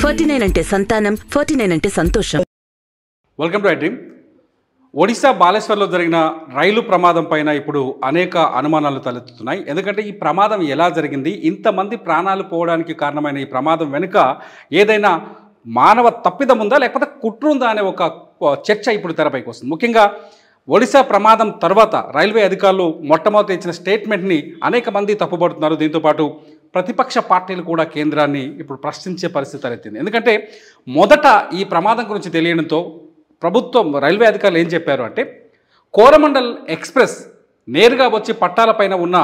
forty nine అంటే సంతానం forty nine అంటే సంతోషం వెల్కమ్ టు ఐటీ ఒడిశా బాలేశ్వర్లో జరిగిన రైలు ప్రమాదం పైన ఇప్పుడు అనేక అనుమానాలు తలెత్తుతున్నాయి ఎందుకంటే ఈ ప్రమాదం ఎలా జరిగింది ఇంతమంది ప్రాణాలు పోవడానికి కారణమైన ఈ ప్రమాదం వెనుక ఏదైనా మానవ తప్పిదం ఉందా లేకపోతే కుట్ర ఉందా అనే ఒక చర్చ ఇప్పుడు తెరపైకి వస్తుంది ముఖ్యంగా ఒడిశా ప్రమాదం తర్వాత రైల్వే అధికారులు మొట్టమొదటి ఇచ్చిన స్టేట్మెంట్ని అనేక మంది తప్పుపడుతున్నారు దీంతోపాటు ప్రతిపక్ష పార్టీలు కూడా కేంద్రాన్ని ఇప్పుడు ప్రశ్నించే పరిస్థితి తలెత్తింది ఎందుకంటే మొదట ఈ ప్రమాదం గురించి తెలియడంతో ప్రభుత్వం రైల్వే అధికారులు ఏం చెప్పారు అంటే కోరమండల్ ఎక్స్ప్రెస్ నేరుగా వచ్చి పట్టాలపైన ఉన్న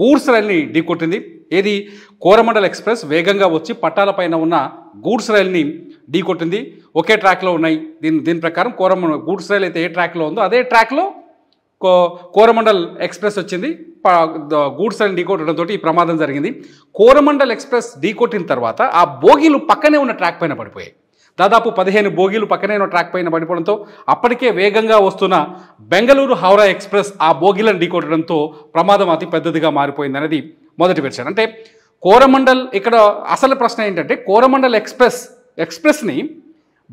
గూడ్స్ రైల్ని ఢీకొట్టింది ఏది కోరమండల్ ఎక్స్ప్రెస్ వేగంగా వచ్చి పట్టాలపైన ఉన్న గూడ్స్ రైల్ని ఢీకొట్టింది ఒకే ట్రాక్లో ఉన్నాయి దీని దీని ప్రకారం కోరమండల్ గూడ్స్ రైల్ అయితే ఏ ట్రాక్లో ఉందో అదే ట్రాక్లో కోరమండల్ ఎక్స్ప్రెస్ వచ్చింది గూడ్స్ అండ్ కొట్టడం తోటి ఈ ప్రమాదం జరిగింది కోరమండల్ ఎక్స్ప్రెస్ కొట్టిన తర్వాత ఆ బోగీలు పక్కనే ఉన్న ట్రాక్ పైన పడిపోయాయి దాదాపు పదిహేను బోగీలు పక్కనే ఉన్న ట్రాక్ పైన పడిపోవడంతో అప్పటికే వేగంగా వస్తున్న బెంగళూరు హౌరా ఎక్స్ప్రెస్ ఆ బోగీలను కొట్టడంతో ప్రమాదం అతి పెద్దదిగా మారిపోయింది అనేది మొదటి విషయం అంటే కోరమండల్ ఇక్కడ అసలు ప్రశ్న ఏంటంటే కోరమండల్ ఎక్స్ప్రెస్ ఎక్స్ప్రెస్ని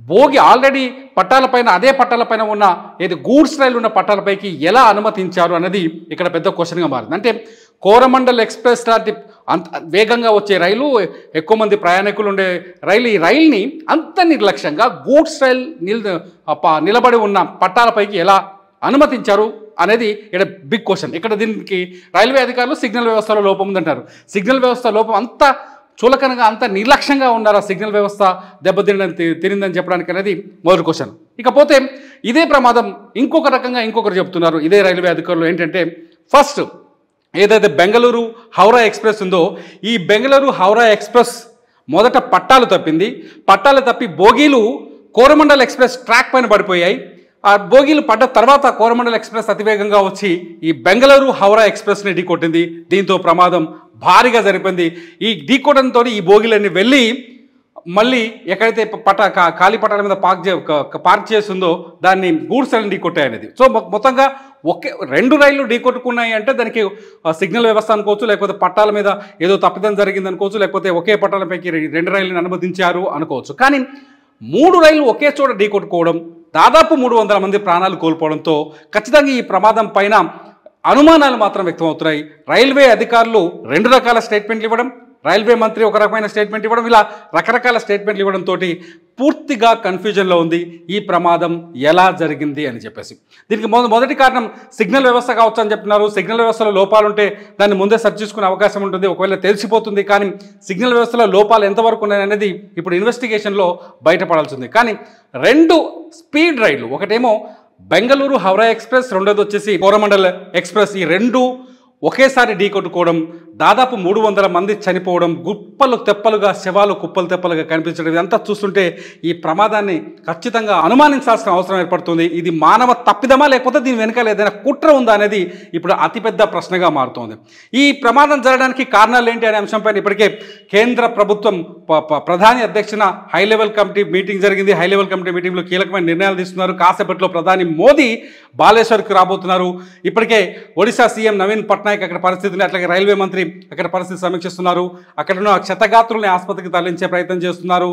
భోగి ఆల్రెడీ పట్టాలపైన అదే పట్టాలపైన ఉన్న ఏది గూడ్స్ రైలు ఉన్న పట్టాలపైకి ఎలా అనుమతించారు అన్నది ఇక్కడ పెద్ద క్వశ్చన్గా మారింది అంటే కోరమండల్ ఎక్స్ప్రెస్ లాంటి అంత వేగంగా వచ్చే రైలు ఎక్కువ మంది ప్రయాణికులు ఉండే రైలు ఈ రైల్ని అంత నిర్లక్ష్యంగా గూడ్స్ రైల్ నిల్ నిలబడి ఉన్న పట్టాలపైకి ఎలా అనుమతించారు అనేది ఇక్కడ బిగ్ క్వశ్చన్ ఇక్కడ దీనికి రైల్వే అధికారులు సిగ్నల్ వ్యవస్థలో లోపం ఉందంటారు సిగ్నల్ వ్యవస్థ లోపం అంతా చులకనగా అంత నిర్లక్ష్యంగా ఉన్నారా సిగ్నల్ వ్యవస్థ దెబ్బతినని తినిందని చెప్పడానికి అనేది మొదటి క్వశ్చన్ ఇకపోతే ఇదే ప్రమాదం ఇంకొక రకంగా ఇంకొకరు చెప్తున్నారు ఇదే రైల్వే అధికారులు ఏంటంటే ఫస్ట్ ఏదైతే బెంగళూరు హౌరా ఎక్స్ప్రెస్ ఉందో ఈ బెంగళూరు హౌరా ఎక్స్ప్రెస్ మొదట పట్టాలు తప్పింది పట్టాలు తప్పి బోగీలు కోరమండల్ ఎక్స్ప్రెస్ ట్రాక్ పైన పడిపోయాయి ఆ బోగీలు పడ్డ తర్వాత కోరమండల్ ఎక్స్ప్రెస్ అతివేగంగా వచ్చి ఈ బెంగళూరు హౌరా ఎక్స్ప్రెస్ని ఢీకొట్టింది దీంతో ప్రమాదం భారీగా జరిపింది ఈ ఢీకొట్టడంతో ఈ బోగీలన్నీ వెళ్ళి మళ్ళీ ఎక్కడైతే పట ఖాళీ పట్టాల మీద పార్క్ చే పార్క్ చేసిందో దాన్ని గూడ్స్ రైలు ఢీకొట్టాయనేది సో మొత్తంగా ఒకే రెండు రైళ్లు ఢీకొట్టుకున్నాయి అంటే దానికి సిగ్నల్ వ్యవస్థ అనుకోవచ్చు లేకపోతే పట్టాల మీద ఏదో తప్పిదం జరిగింది అనుకోవచ్చు లేకపోతే ఒకే పట్టాలపైకి రెండు రైళ్ళని అనుమతించారు అనుకోవచ్చు కానీ మూడు రైళ్లు ఒకే చోట ఢీకొట్టుకోవడం దాదాపు మూడు వందల మంది ప్రాణాలు కోల్పోవడంతో ఖచ్చితంగా ఈ ప్రమాదం పైన అనుమానాలు మాత్రం వ్యక్తమవుతున్నాయి రైల్వే అధికారులు రెండు రకాల స్టేట్మెంట్లు ఇవ్వడం రైల్వే మంత్రి ఒక రకమైన స్టేట్మెంట్ ఇవ్వడం ఇలా రకరకాల స్టేట్మెంట్లు ఇవ్వడంతో పూర్తిగా కన్ఫ్యూజన్లో ఉంది ఈ ప్రమాదం ఎలా జరిగింది అని చెప్పేసి దీనికి మొదటి కారణం సిగ్నల్ వ్యవస్థ కావచ్చు అని చెప్తున్నారు సిగ్నల్ వ్యవస్థలో లోపాలు ఉంటే దాన్ని ముందే సర్చ్ చేసుకునే అవకాశం ఉంటుంది ఒకవేళ తెలిసిపోతుంది కానీ సిగ్నల్ వ్యవస్థలో లోపాలు ఎంతవరకు ఉన్నాయనేది ఇప్పుడు ఇన్వెస్టిగేషన్లో బయటపడాల్సింది కానీ రెండు స్పీడ్ రైళ్లు ఒకటేమో బెంగళూరు హౌరా ఎక్స్ప్రెస్ రెండోది వచ్చేసి కోరమండల్ ఎక్స్ప్రెస్ ఈ రెండు ఒకేసారి ఢీ కొట్టుకోవడం దాదాపు మూడు వందల మంది చనిపోవడం గుప్పలు తెప్పలుగా శవాలు కుప్పలు తెప్పలుగా కనిపించడం ఇదంతా చూస్తుంటే ఈ ప్రమాదాన్ని ఖచ్చితంగా అనుమానించాల్సిన అవసరం ఏర్పడుతుంది ఇది మానవ తప్పిదమా లేకపోతే దీని వెనకాల ఏదైనా కుట్ర ఉందా అనేది ఇప్పుడు అతిపెద్ద ప్రశ్నగా మారుతోంది ఈ ప్రమాదం జరగడానికి కారణాలు ఏంటి అనే అంశంపై ఇప్పటికే కేంద్ర ప్రభుత్వం ప్రధాని అధ్యక్షన హై లెవెల్ కమిటీ మీటింగ్ జరిగింది హై లెవెల్ కమిటీ మీటింగ్లో కీలకమైన నిర్ణయాలు తీసుకున్నారు కాసేపట్లో ప్రధాని మోదీ బాలేశ్వర్కి రాబోతున్నారు ఇప్పటికే ఒడిశా సీఎం నవీన్ పట్నాయక్ పట్నాయక్ అక్కడ పరిస్థితిని అట్లాగే రైల్వే మంత్రి అక్కడ పరిస్థితి సమీక్షిస్తున్నారు అక్కడను క్షతగాత్రుల్ని ఆసుపత్రికి తరలించే ప్రయత్నం చేస్తున్నారు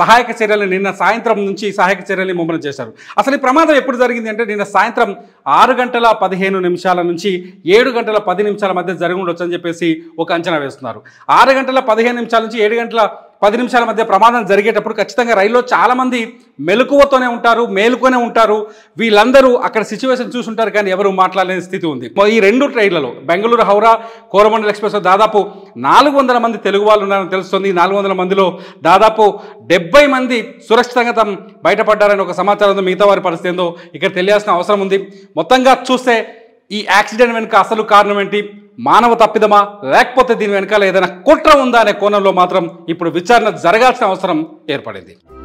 సహాయక చర్యలు నిన్న సాయంత్రం నుంచి సహాయక చర్యల్ని ముమ్మరం చేశారు అసలు ఈ ప్రమాదం ఎప్పుడు జరిగింది అంటే నిన్న సాయంత్రం ఆరు గంటల పదిహేను నిమిషాల నుంచి ఏడు గంటల పది నిమిషాల మధ్య జరిగి చెప్పేసి ఒక అంచనా వేస్తున్నారు ఆరు గంటల పదిహేను నిమిషాల నుంచి ఏడు గంటల పది నిమిషాల మధ్య ప్రమాదం జరిగేటప్పుడు ఖచ్చితంగా రైల్లో చాలామంది మెలకువతోనే ఉంటారు మేలుకొనే ఉంటారు వీళ్ళందరూ అక్కడ సిచ్యువేషన్ చూసుంటారు కానీ ఎవరు మాట్లాడలేని స్థితి ఉంది ఈ రెండు ట్రైన్లలో బెంగళూరు హౌరా కోరమండల్ ఎక్స్ప్రెస్లో దాదాపు నాలుగు వందల మంది తెలుగు వాళ్ళు ఉన్నారని తెలుస్తుంది నాలుగు వందల మందిలో దాదాపు డెబ్బై మంది సురక్షితంగా తమ బయటపడ్డారని ఒక సమాచారం మిగతా వారి పరిస్థితి ఏందో ఇక్కడ తెలియాల్సిన అవసరం ఉంది మొత్తంగా చూస్తే ఈ యాక్సిడెంట్ వెనుక అసలు కారణం ఏంటి మానవ తప్పిదమా లేకపోతే దీని వెనకాల ఏదైనా కుట్ర ఉందా అనే కోణంలో మాత్రం ఇప్పుడు విచారణ జరగాల్సిన అవసరం ఏర్పడింది